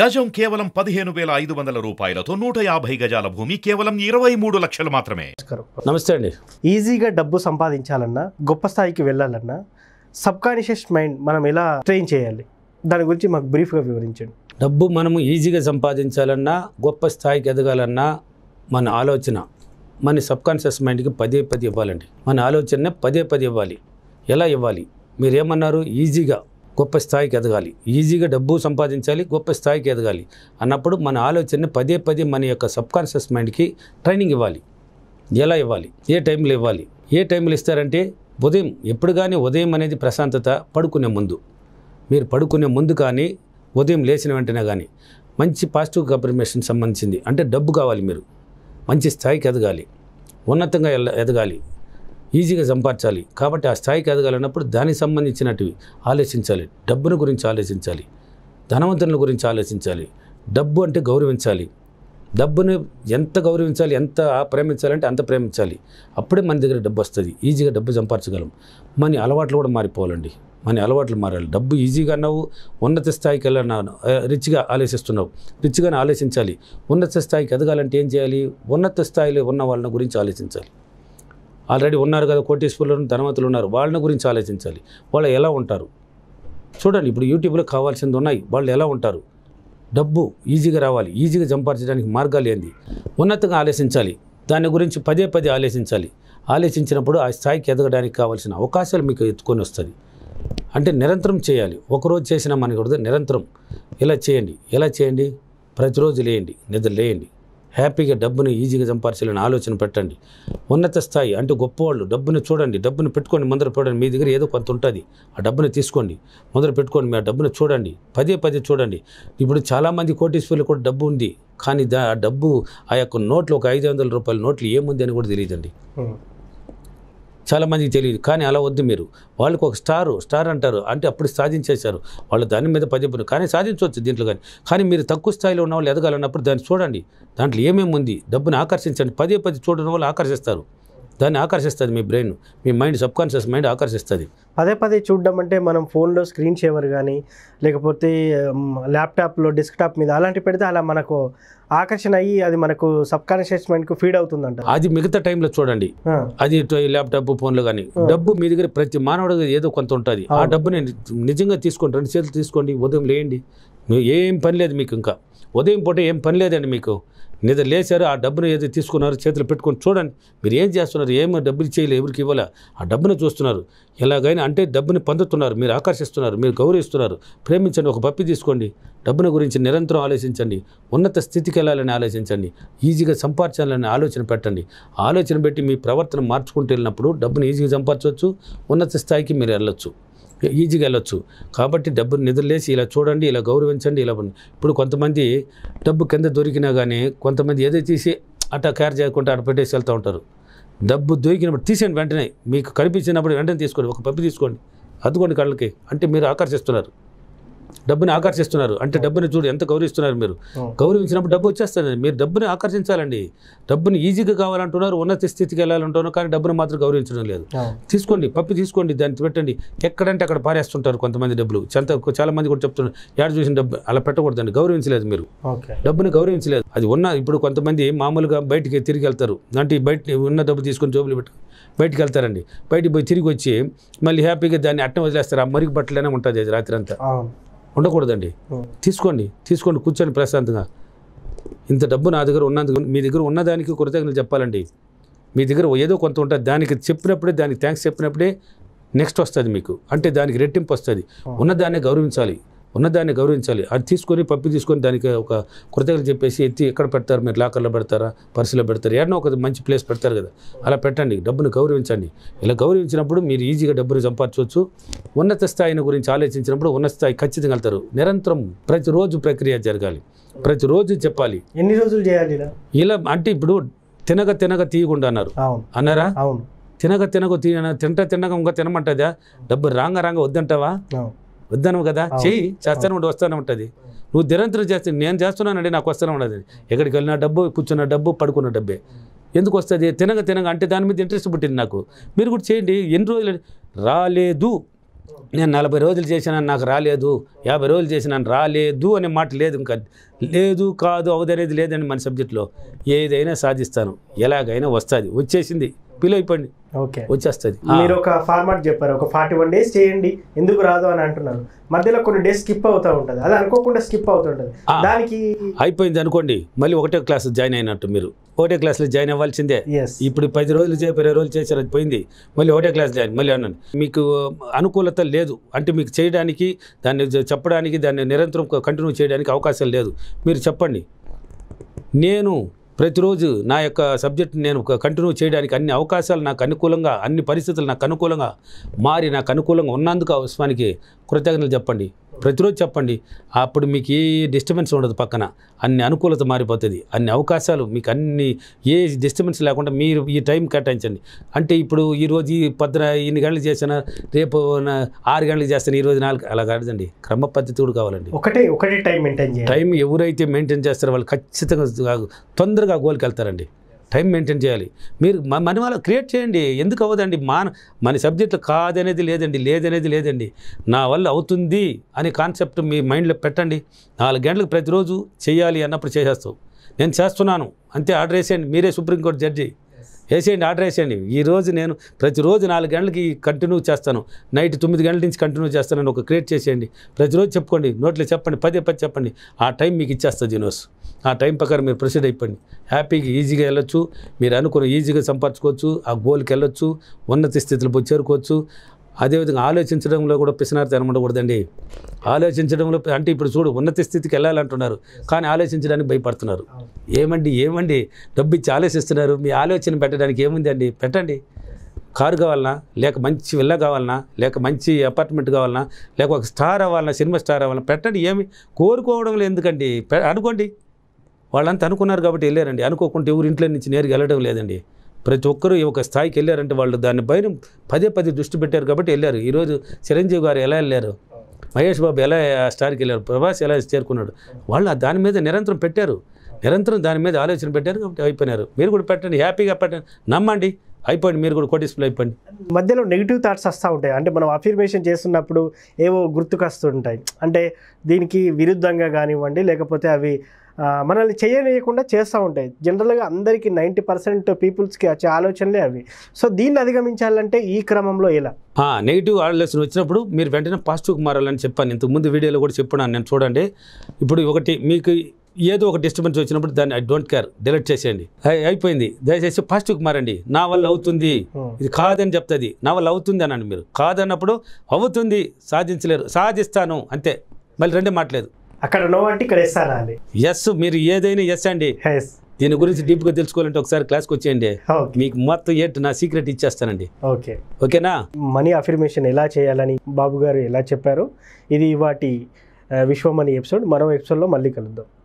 గజం కేవలం పదిహేను వేల ఐదు వందల రూపాయలతో నూట యాభై గజాల భూమి కేవలం ఇరవై మూడు లక్షలు మాత్రమే నమస్తే అండి ఈజీగా డబ్బు సంపాదించాలన్నా గొప్ప స్థాయికి వెళ్ళాలన్నా సబ్కాన్షియస్ మైండ్ మనం ఎలా ట్రైన్ చేయాలి దాని గురించి మాకు బ్రీఫ్గా వివరించండి డబ్బు మనము ఈజీగా సంపాదించాలన్నా గొప్ప స్థాయికి ఎదగాలన్నా మన ఆలోచన మన సబ్కాన్షియస్ మైండ్కి పదే పది ఇవ్వాలండి మన ఆలోచననే పదే పది ఇవ్వాలి ఎలా ఇవ్వాలి మీరేమన్నారు ఈజీగా గొప్ప స్థాయికి ఎదగాలి ఈజీగా డబ్బు సంపాదించాలి గొప్ప స్థాయికి ఎదగాలి అన్నప్పుడు మన ఆలోచనని పదే పదే మన యొక్క సబ్కాన్షియస్ మైండ్కి ట్రైనింగ్ ఇవ్వాలి ఎలా ఇవ్వాలి ఏ టైంలో ఇవ్వాలి ఏ టైంలో ఇస్తారంటే ఉదయం ఎప్పుడు కానీ ఉదయం అనేది ప్రశాంతత పడుకునే ముందు మీరు పడుకునే ముందు కానీ ఉదయం లేచిన వెంటనే కానీ మంచి పాజిటివ్ కంప్రమేషన్ సంబంధించింది అంటే డబ్బు కావాలి మీరు మంచి స్థాయికి ఎదగాలి ఉన్నతంగా ఎదగాలి ఈజీగా సంపాదించాలి కాబట్టి ఆ స్థాయికి ఎదగాలన్నప్పుడు దానికి సంబంధించినటివి ఆలోచించాలి డబ్బును గురించి ఆలోచించాలి ధనవంతుల గురించి ఆలోచించాలి డబ్బు అంటే గౌరవించాలి డబ్బును ఎంత గౌరవించాలి ఎంత ప్రేమించాలంటే అంత ప్రేమించాలి అప్పుడే మన దగ్గర డబ్బు వస్తుంది ఈజీగా డబ్బు సంపాదించగలం మన అలవాట్లు కూడా మారిపోవాలండి మన అలవాట్లు మారాలి డబ్బు ఈజీగా అన్నావు ఉన్నత స్థాయికి వెళ్ళన్నాను రిచ్గా ఆలోచిస్తున్నావు రిచ్గానే ఆలోచించాలి ఉన్నత స్థాయికి ఎదగాలంటే ఏం చేయాలి ఉన్నత స్థాయిలో ఉన్న వాళ్ళని గురించి ఆలోచించాలి ఆల్రెడీ ఉన్నారు కదా కోటీశ్వరులు ధనవంతులు ఉన్నారు వాళ్ళని గురించి ఆలోచించాలి వాళ్ళు ఎలా ఉంటారు చూడండి ఇప్పుడు యూట్యూబ్లో కావాల్సింది ఉన్నాయి వాళ్ళు ఎలా ఉంటారు డబ్బు ఈజీగా రావాలి ఈజీగా సంపాదించడానికి మార్గాలు ఏంది ఉన్నతంగా ఆలోచించాలి దాని గురించి పదే పదే ఆలోచించాలి ఆలోచించినప్పుడు ఆ స్థాయికి ఎదగడానికి కావాల్సిన అవకాశాలు మీకు ఎత్తుకొని వస్తుంది అంటే నిరంతరం చేయాలి ఒకరోజు చేసినా మనకూడదు నిరంతరం ఇలా చేయండి ఎలా చేయండి ప్రతిరోజు లేయండి నిద్ర లేయండి హ్యాపీగా డబ్బును ఈజీగా సంపాదించాలని ఆలోచన పెట్టండి ఉన్నత స్థాయి అంటే గొప్పవాళ్ళు డబ్బును చూడండి డబ్బును పెట్టుకోండి ముందర చూడండి మీ దగ్గర ఏదో కొంత ఉంటుంది ఆ డబ్బుని తీసుకోండి ముందర పెట్టుకోండి మీ ఆ డబ్బును చూడండి పదే పదే చూడండి ఇప్పుడు చాలామంది కోటీశ్వరులు కూడా డబ్బు ఉంది కానీ దా డబ్బు ఆ యొక్క నోట్లు ఒక ఐదు వందల రూపాయల నోట్లు ఏముంది అని కూడా తెలియదండి చాలామందికి తెలియదు కానీ అలా వద్దు మీరు వాళ్ళకు ఒక స్టారు స్టార్ అంటారు అంటే అప్పుడు సాధించేశారు వాళ్ళు దాని మీద పదింపును కానీ సాధించవచ్చు దీంట్లో కానీ కానీ మీరు తక్కువ స్థాయిలో ఉన్న వాళ్ళు ఎదగాలన్నప్పుడు దాన్ని చూడండి దాంట్లో ఏమేమి ఉంది డబ్బును ఆకర్షించండి పదే పది చూడడం వాళ్ళు ఆకర్షిస్తారు దాన్ని ఆకర్షిస్తుంది మీ బ్రెయిన్ మీ మైండ్ సబ్కాన్షియస్ మైండ్ ఆకర్షిస్తుంది పదే పదే చూడడం అంటే మనం ఫోన్లో స్క్రీన్ షేవర్ కానీ లేకపోతే ల్యాప్టాప్లో డెస్క్టాప్ మీద అలాంటివి పెడితే అలా మనకు ఆకర్షణ అయ్యి అది మనకు సబ్కాన్షియస్ మైండ్కు ఫీడ్ అవుతుందంట అది మిగతా టైంలో చూడండి అది ల్యాప్టాప్ ఫోన్లో కానీ డబ్బు మీ దగ్గర ప్రతి మానవుడు ఏదో కొంత ఉంటుంది ఆ డబ్బుని నిజంగా తీసుకోండి రెండు చేతులు తీసుకోండి ఉదయం లేయండి ఏం పని లేదు మీకు ఇంకా ఉదయం పూట ఏం పని లేదండి మీకు నిద్ర లేచారు ఆ డబ్బును ఏదో తీసుకున్నారు చేతులు పెట్టుకొని చూడండి మీరు ఏం చేస్తున్నారు ఏమో డబ్బులు చేయలే ఎవరికి ఇవ్వాలా ఆ డబ్బును చూస్తున్నారు ఎలాగైనా అంటే డబ్బుని పొందుతున్నారు మీరు ఆకర్షిస్తున్నారు మీరు గౌరవిస్తున్నారు ప్రేమించండి ఒక పప్పి తీసుకోండి డబ్బును గురించి నిరంతరం ఆలోచించండి ఉన్నత స్థితికి వెళ్ళాలని ఆలోచించండి ఈజీగా సంపాదించాలని ఆలోచన పెట్టండి ఆలోచన పెట్టి మీ ప్రవర్తన మార్చుకుంటూ వెళ్ళినప్పుడు డబ్బును ఈజీగా సంపాదించవచ్చు ఉన్నత స్థాయికి మీరు వెళ్ళొచ్చు ఈజీగా వెళ్ళొచ్చు కాబట్టి డబ్బును నిద్రలేసి ఇలా చూడండి ఇలా గౌరవించండి ఇలా ఇప్పుడు కొంతమంది డబ్బు కింద దొరికినా కానీ కొంతమంది ఏదో తీసి అట్టా క్యారీ చేయకుండా అటు పెట్టేసి వెళ్తూ ఉంటారు డబ్బు దొరికినప్పుడు తీసేయండి వెంటనే మీకు కనిపించినప్పుడు వెంటనే తీసుకోండి ఒక పప్పు తీసుకోండి అద్దుకోండి కళ్ళకి అంటే మీరు ఆకర్షిస్తున్నారు డబ్బుని ఆకర్షిస్తున్నారు అంటే డబ్బుని చూడు ఎంత గౌరవిస్తున్నారు మీరు గౌరవించినప్పుడు డబ్బు వచ్చేస్తుంది మీరు డబ్బుని ఆకర్షించాలండి డబ్బుని ఈజీగా కావాలంటున్నారు ఉన్నత స్థితికి వెళ్ళాలంటున్నారు కానీ డబ్బును మాత్రం గౌరవించడం లేదు తీసుకోండి పప్పు తీసుకోండి దాన్ని పెట్టండి ఎక్కడంటే అక్కడ పారేస్తుంటారు కొంతమంది డబ్బులు చెంత చాలా మంది కూడా చెప్తున్నారు ఏడు చూసిన డబ్బు అలా పెట్టకూడదండి గౌరవించలేదు మీరు డబ్బుని గౌరవించలేదు అది ఉన్న ఇప్పుడు కొంతమంది మామూలుగా బయటికి తిరిగి వెళ్తారు అంటే బయట ఉన్న డబ్బు తీసుకొని జోబులు పెట్టి బయటికి వెళ్తారండి బయటికి పోయి తిరిగి వచ్చి మళ్ళీ హ్యాపీగా దాన్ని అట్టం వదిలేస్తారు ఆ మరుగు బట్టలేనే ఉంటుంది అది రాత్రి అంతా ఉండకూడదండి తీసుకోండి తీసుకోండి కూర్చోండి ప్రశాంతంగా ఇంత డబ్బు నా దగ్గర ఉన్నందుకు మీ దగ్గర ఉన్నదానికి కృతజ్ఞతలు చెప్పాలండి మీ దగ్గర ఏదో కొంత ఉంటుంది దానికి చెప్పినప్పుడే దానికి థ్యాంక్స్ చెప్పినప్పుడే నెక్స్ట్ వస్తుంది మీకు అంటే దానికి రెట్టింపు వస్తుంది ఉన్నదాన్ని గౌరవించాలి ఉన్నదాన్ని గౌరవించాలి అది తీసుకొని పప్పి తీసుకొని దానికి ఒక కృతజ్ఞత చెప్పేసి ఎత్తి ఎక్కడ పెడతారు మీరు లాకర్లో పెడతారా పర్సులో పెడతారు ఏడన్నా ఒక మంచి ప్లేస్ పెడతారు కదా అలా పెట్టండి డబ్బును గౌరవించండి ఇలా గౌరవించినప్పుడు మీరు ఈజీగా డబ్బును సంపాదించవచ్చు ఉన్నత స్థాయిని గురించి ఆలోచించినప్పుడు ఉన్నత స్థాయి ఖచ్చితంగా వెళ్తారు నిరంతరం ప్రతిరోజు ప్రక్రియ జరగాలి ప్రతిరోజు చెప్పాలి ఎన్ని రోజులు చేయాలి ఇలా అంటే ఇప్పుడు తినగ తినగ తీయకుండా అన్నారు అన్నారా అవును తినగ తినగ తిన తింట తినగ ఇంకా తినమంటదా డబ్బు రాంగ రాంగ వద్దంటావా వద్దను కదా చెయ్యి చేస్తాను ఉండి వస్తూనే ఉంటుంది నువ్వు నిరంతరం చేస్తే నేను చేస్తున్నానండి నాకు వస్తానే ఉండదు ఎక్కడికి వెళ్ళిన డబ్బు కూర్చున్న డబ్బు పడుకున్న డబ్బే ఎందుకు వస్తుంది తినగా తినగా అంటే దాని మీద ఇంట్రెస్ట్ పుట్టింది నాకు మీరు కూడా చేయండి ఎన్ని రోజులు రాలేదు నేను నలభై రోజులు చేసినాను నాకు రాలేదు యాభై రోజులు చేసినాను రాలేదు అనే మాట లేదు ఇంకా లేదు కాదు అవదనేది లేదండి మన సబ్జెక్టులో ఏదైనా సాధిస్తాను ఎలాగైనా వస్తుంది వచ్చేసింది ఫీల్ అయిపోయింది ఓకే వచ్చేస్తుంది మీరు ఒక ఫార్మాట్ చెప్పారు ఒక ఫార్టీ వన్ డేస్ చేయండి ఎందుకు రాదు అని అంటున్నారు మధ్యలో కొన్ని డేస్ స్కిప్ అవుతూ ఉంటుంది అది అనుకోకుండా స్కిప్ అవుతుంటుంది దానికి అయిపోయింది అనుకోండి మళ్ళీ ఒకటే క్లాస్ జాయిన్ అయినట్టు మీరు ఒకటే క్లాస్లో జాయిన్ అవ్వాల్సిందే ఇప్పుడు పది రోజులు చేయ ఇరవై రోజులు చేశారు అది పోయింది మళ్ళీ ఒకటే క్లాస్ జాయిన్ మళ్ళీ అన్నాను మీకు అనుకూలత లేదు అంటే మీకు చేయడానికి దాన్ని చెప్పడానికి దాన్ని నిరంతరం కంటిన్యూ చేయడానికి అవకాశం లేదు మీరు చెప్పండి నేను ప్రతిరోజు నా యొక్క సబ్జెక్ట్ నేను కంటిన్యూ చేయడానికి అన్ని అవకాశాలు నాకు అనుకూలంగా అన్ని పరిస్థితులు నాకు అనుకూలంగా మారి నాకు అనుకూలంగా ఉన్నందుకు అవసరానికి కృతజ్ఞతలు చెప్పండి ప్రతిరోజు చెప్పండి అప్పుడు మీకు ఏ డిస్టర్బెన్స్ ఉండదు పక్కన అన్ని అనుకూలత మారిపోతుంది అన్ని అవకాశాలు మీకు అన్ని ఏ డిస్టర్బెన్స్ లేకుండా మీరు ఈ టైం కేటాయించండి అంటే ఇప్పుడు ఈరోజు ఈ పద్దన ఎన్ని గంటలు చేసినా రేపు ఆరు గంటలు చేస్తాను ఈరోజు నాలుగు అలా కాదండి క్రమ పద్ధతి కూడా కావాలండి ఒకటే ఒకటే టైం మెయింటైన్ టైం ఎవరైతే మెయింటైన్ చేస్తారో వాళ్ళు ఖచ్చితంగా తొందరగా గోల్కి వెళ్తారండి టైం మెయింటైన్ చేయాలి మీరు మన వాళ్ళు క్రియేట్ చేయండి ఎందుకు అవ్వదండి మాన మన సబ్జెక్టులు కాదనేది లేదండి లేదనేది లేదండి నా వల్ల అవుతుంది అనే కాన్సెప్ట్ మీ మైండ్లో పెట్టండి నాలుగు గంటలకు ప్రతిరోజు చేయాలి అన్నప్పుడు చేసేస్తాం నేను చేస్తున్నాను అంతే ఆర్డర్ వేసేయండి మీరే సుప్రీంకోర్టు జడ్జి వేసేయండి ఆర్డర్ వేసేయండి ఈరోజు నేను ప్రతిరోజు నాలుగు గంటలకి కంటిన్యూ చేస్తాను నైట్ తొమ్మిది గంటల నుంచి కంటిన్యూ చేస్తానని ఒక క్రియేట్ చేసేయండి ప్రతిరోజు చెప్పుకోండి నోట్లో చెప్పండి పదే పది చెప్పండి ఆ టైం మీకు ఇచ్చేస్తా జీనోస్ ఆ టైం ప్రకారం మీరు ప్రొసీడ్ అయిపోండి హ్యాపీగా ఈజీగా వెళ్ళొచ్చు మీరు అనుకున్న ఈజీగా సంపాదించుకోవచ్చు ఆ గోల్కి వెళ్ళొచ్చు ఉన్నత స్థితిలో చేరుకోవచ్చు అదేవిధంగా ఆలోచించడంలో కూడా పిసినారితనం ఉండకూడదండి ఆలోచించడంలో అంటే ఇప్పుడు చూడు ఉన్నత స్థితికి వెళ్ళాలంటున్నారు కానీ ఆలోచించడానికి భయపడుతున్నారు ఏమండి ఏమండి డబ్బు ఇచ్చి ఆలోచిస్తున్నారు మీ ఆలోచన పెట్టడానికి ఏముంది అండి పెట్టండి కారు కావాలన్నా లేక మంచి విల్లా కావాలన్నా లేక మంచి అపార్ట్మెంట్ కావాలన్నా లేక ఒక స్టార్ అవ్వాలన్నా సినిమా స్టార్ అవ్వాలన్నా పెట్టండి ఏమి కోరుకోవడంలో ఎందుకండి అనుకోండి వాళ్ళంతా అనుకున్నారు కాబట్టి వెళ్ళారండి ఎవరు ఊరింట్లో నుంచి నేరుగా వెళ్ళడం లేదండి ప్రతి ఒక్కరూ ఒక స్థాయికి వెళ్ళారంటే వాళ్ళు దానిపైన పదే పదే దృష్టి పెట్టారు కాబట్టి వెళ్ళారు ఈరోజు చిరంజీవి గారు ఎలా వెళ్ళారు మహేష్ బాబు ఎలా స్టార్కి వెళ్ళారు ప్రభాస్ ఎలా చేరుకున్నాడు వాళ్ళు దాని మీద నిరంతరం పెట్టారు నిరంతరం దాని మీద ఆలోచన పెట్టారు కాబట్టి అయిపోయినారు మీరు కూడా పెట్టండి హ్యాపీగా పెట్టండి నమ్మండి అయిపోయింది మీరు కూడా కోటిస్ఫుల్ అయిపోయింది మధ్యలో నెగిటివ్ థాట్స్ వస్తూ ఉంటాయి అంటే మనం అఫిర్మేషన్ చేస్తున్నప్పుడు ఏవో గుర్తుకొస్తుంటాయి అంటే దీనికి విరుద్ధంగా కానివ్వండి లేకపోతే అవి మనల్ని చేయనీయకుండా చేస్తూ ఉంటాయి జనరల్గా అందరికీ నైంటీ పర్సెంట్ పీపుల్స్కి వచ్చే ఆలోచనలే అవి సో దీన్ని అధిగమించాలంటే ఈ క్రమంలో ఇలా నెగిటివ్ ఆలోచన వచ్చినప్పుడు మీరు వెంటనే పాజిటివ్కి మారాలని చెప్పాను ఇంతకు ముందు వీడియోలో కూడా చెప్పాను నేను చూడండి ఇప్పుడు ఒకటి మీకు ఏదో ఒక డిస్టర్బెన్స్ వచ్చినప్పుడు దాన్ని ఐ డోంట్ కేర్ డిలీట్ చేసేయండి అయిపోయింది దయచేసి పాజిటివ్కి మారండి నా వల్ల అవుతుంది ఇది కాదని చెప్తుంది నా వల్ల అవుతుంది అనండి మీరు కాదన్నప్పుడు అవుతుంది సాధించలేరు సాధిస్తాను అంతే మళ్ళీ రెండే మాట్లేదు అక్కడ నో అంటే ఇక్కడ ఎస్ అనాలి ఎస్ మీరు ఏదైనా ఎస్ అండి ఎస్ దీని గురించి డీప్ గా తెలుసుకోవాలంటే ఒకసారి క్లాస్ కి వచ్చేయండి మీకు మొత్తం ఏంటి నా సీక్రెట్ ఇచ్చేస్తానండి ఓకే ఓకేనా మనీ అఫిర్మేషన్ ఎలా చేయాలని బాబు గారు ఎలా చెప్పారు ఇది వాటి విశ్వమణి ఎపిసోడ్ మరో ఎపిసోడ్లో మళ్ళీ కలుద్దాం